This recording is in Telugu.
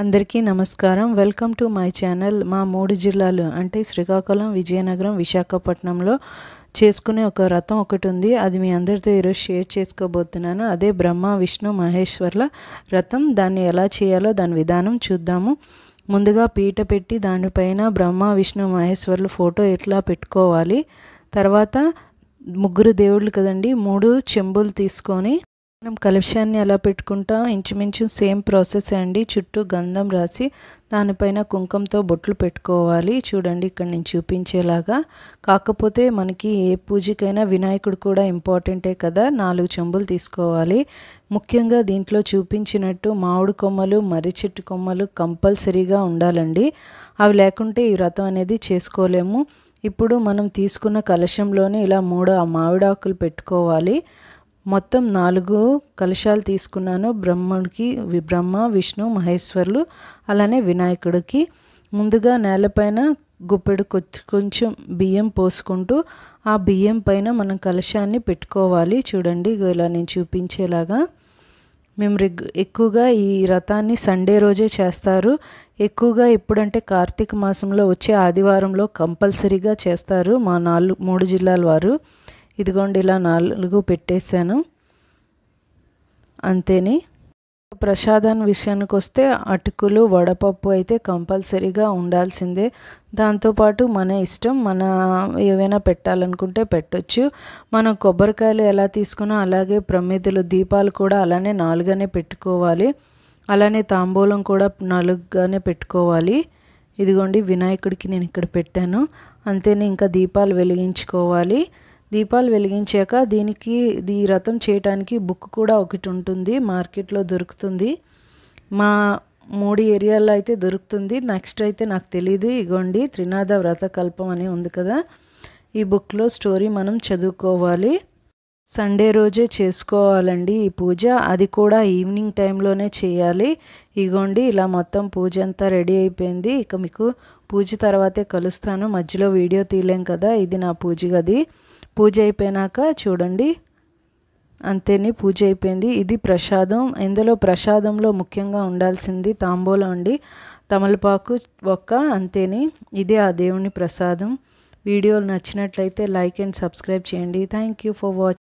అందరికీ నమస్కారం వెల్కమ్ టు మై ఛానల్ మా మూడు జిల్లాలు అంటే శ్రీకాకుళం విజయనగరం విశాఖపట్నంలో చేసుకునే ఒక రథం ఒకటి ఉంది అది మీ అందరితో ఈరోజు షేర్ చేసుకోబోతున్నాను అదే బ్రహ్మ విష్ణు మహేశ్వర్ల రథం దాన్ని ఎలా చేయాలో దాని విధానం చూద్దాము ముందుగా పీట పెట్టి దానిపైన బ్రహ్మ విష్ణు మహేశ్వర్ల ఫోటో ఎట్లా పెట్టుకోవాలి తర్వాత ముగ్గురు దేవుళ్ళు కదండి మూడు చెంబులు తీసుకొని మనం కలుషాన్ని ఎలా పెట్టుకుంటాం ఇంచుమించు సేమ్ ప్రాసెస్ అండి చుట్టూ గంధం రాసి దానిపైన కుంకంతో బొట్లు పెట్టుకోవాలి చూడండి ఇక్కడ నేను చూపించేలాగా కాకపోతే మనకి ఏ పూజకైనా వినాయకుడు కూడా ఇంపార్టెంటే కదా నాలుగు చెంబులు తీసుకోవాలి ముఖ్యంగా దీంట్లో చూపించినట్టు మామిడి కొమ్మలు మర్రి చెట్టు కొమ్మలు కంపల్సరీగా ఉండాలండి అవి లేకుంటే ఈ వ్రతం అనేది చేసుకోలేము ఇప్పుడు మనం తీసుకున్న కలశంలోనే ఇలా మూడు ఆ మామిడాకులు పెట్టుకోవాలి మొత్తం నాలుగు కలశాలు తీసుకున్నాను బ్రహ్మడికి బ్రహ్మ విష్ణు మహేశ్వరులు అలానే వినాయకుడికి ముందుగా నేలపైన గుప్పెడు కొంచెం బియ్యం పోసుకుంటూ ఆ బియ్యం పైన మనం కలశాన్ని పెట్టుకోవాలి చూడండి ఇలా నేను చూపించేలాగా మేము రెగ్ ఎక్కువగా ఈ రథాన్ని సండే రోజే చేస్తారు ఎక్కువగా ఎప్పుడంటే కార్తీక మాసంలో వచ్చే ఆదివారంలో కంపల్సరీగా చేస్తారు మా నాలుగు మూడు జిల్లాల వారు ఇదిగోండి ఇలా నాలుగు పెట్టేశాను అంతేని ప్రసాదం విషయానికి వస్తే అటుకులు వడపప్పు అయితే కంపల్సరీగా ఉండాల్సిందే దాంతోపాటు మన ఇష్టం మన ఏవైనా పెట్టాలనుకుంటే పెట్టొచ్చు మనం కొబ్బరికాయలు ఎలా తీసుకున్నా అలాగే ప్రమిదలు దీపాలు కూడా అలానే నాలుగనే పెట్టుకోవాలి అలానే తాంబూలం కూడా నాలుగుగానే పెట్టుకోవాలి ఇదిగోండి వినాయకుడికి నేను ఇక్కడ పెట్టాను అంతేనే ఇంకా దీపాలు వెలిగించుకోవాలి దీపాలు వెలిగించాక దీనికి ఈ రథం చేయటానికి బుక్ కూడా ఒకటి ఉంటుంది మార్కెట్లో దొరుకుతుంది మా మూడు ఏరియాల్లో అయితే దొరుకుతుంది నెక్స్ట్ అయితే నాకు తెలియదు ఇగోండి త్రినాథ కల్పం అని ఉంది కదా ఈ బుక్లో స్టోరీ మనం చదువుకోవాలి సండే రోజే చేసుకోవాలండి ఈ పూజ అది కూడా ఈవినింగ్ టైంలోనే చేయాలి ఇగోండి ఇలా మొత్తం పూజ అంతా రెడీ అయిపోయింది ఇక మీకు పూజ తర్వాతే కలుస్తాను మధ్యలో వీడియో తీయలేం కదా ఇది నా పూజ గది పూజ అయిపోయినాక చూడండి అంతేని పూజ అయిపోయింది ఇది ప్రసాదం ఇందులో ప్రసాదంలో ముఖ్యంగా ఉండాల్సింది తాంబూలం అండి తమలపాకు ఒక్క అంతేని ఇదే ఆ దేవుని ప్రసాదం వీడియోలు నచ్చినట్లయితే లైక్ అండ్ సబ్స్క్రైబ్ చేయండి థ్యాంక్ యూ ఫర్ వాచింగ్